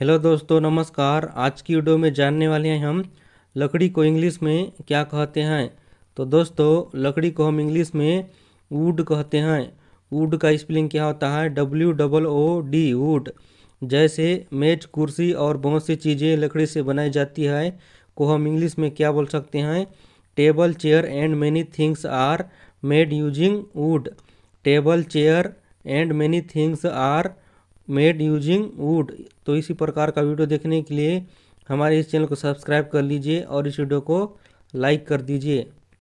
hello दोस्तों नमस्कार आज की वीडियो में जानने वाले हैं हम लकड़ी को इंग्लिश में क्या कहते हैं तो दोस्तों लकड़ी को हम इंग्लिश में वुड कहते हैं वुड का स्पेलिंग क्या होता है W double O D wood जैसे मेज कुर्सी और बहुत सी चीज़ें लकड़ी से बनाई जाती है को हम इंग्लिश में क्या बोल सकते हैं table chair and many things are made using wood table chair and many things are made using wood तो इसी प्रकार का वीडियो देखने के लिए हमारे इस चैनल को सब्सक्राइब कर लीजिए और इस वीडियो को लाइक कर दीजिए